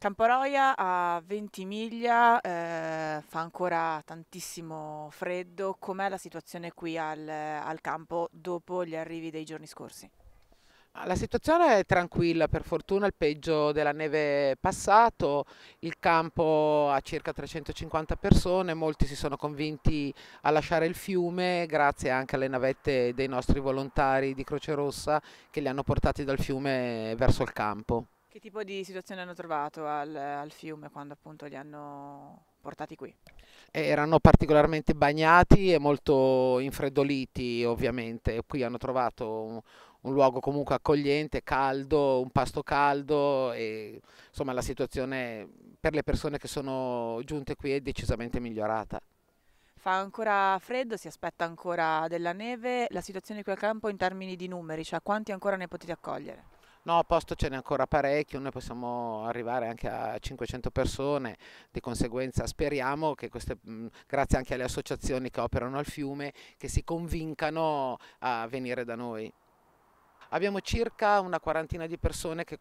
Camporoia a Ventimiglia eh, fa ancora tantissimo freddo, com'è la situazione qui al, al, campo dopo gli arrivi dei giorni scorsi? Ah, la situazione è tranquilla, per fortuna il peggio della neve è passato, il campo ha circa 350 persone, molti si sono convinti a lasciare il fiume grazie anche alle navette dei nostri volontari di Croce Rossa che li hanno portati dal fiume verso il campo. Che tipo di situazione hanno trovato al, al fiume quando appunto li hanno portati qui? Eh, erano particolarmente bagnati e molto infreddoliti ovviamente, qui hanno trovato un, un, luogo comunque accogliente, caldo, un pasto caldo e insomma la situazione per le persone che sono giunte qui è decisamente migliorata. Fa ancora freddo, si aspetta ancora della neve, la situazione qui al campo in termini di numeri, cioè quanti ancora ne potete accogliere? No, a posto ce n'è ancora parecchio, noi possiamo arrivare anche a 500 persone, di conseguenza speriamo che queste, mm, grazie anche alle associazioni che operano al fiume, che si convincano a venire da noi. Abbiamo circa una quarantina di persone che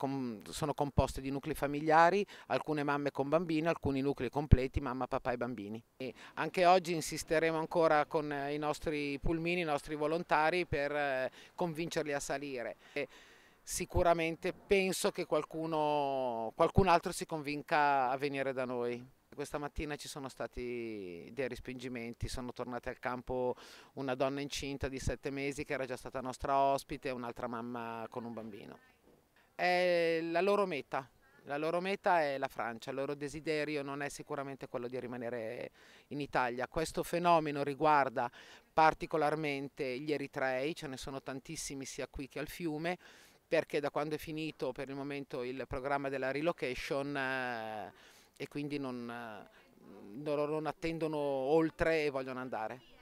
sono composte di nuclei familiari, alcune mamme con bambini, alcuni nuclei completi, mamma, papà e bambini. E anche oggi insisteremo ancora con i nostri pulmini, i nostri volontari per eh, convincerli a salire. E sicuramente penso che qualcuno, qualcun altro si convinca a venire da noi. Questa mattina ci sono stati dei respingimenti, sono tornate al campo una donna incinta di sette mesi che era già stata nostra ospite e un'altra mamma con un bambino. È la loro meta, la loro meta è la Francia, il loro desiderio non è sicuramente quello di rimanere in Italia. Questo fenomeno riguarda particolarmente gli eritrei, ce ne sono tantissimi sia qui che al fiume perché da quando è finito per il momento il programma della relocation eh, e quindi non, eh, non, non attendono oltre e vogliono andare.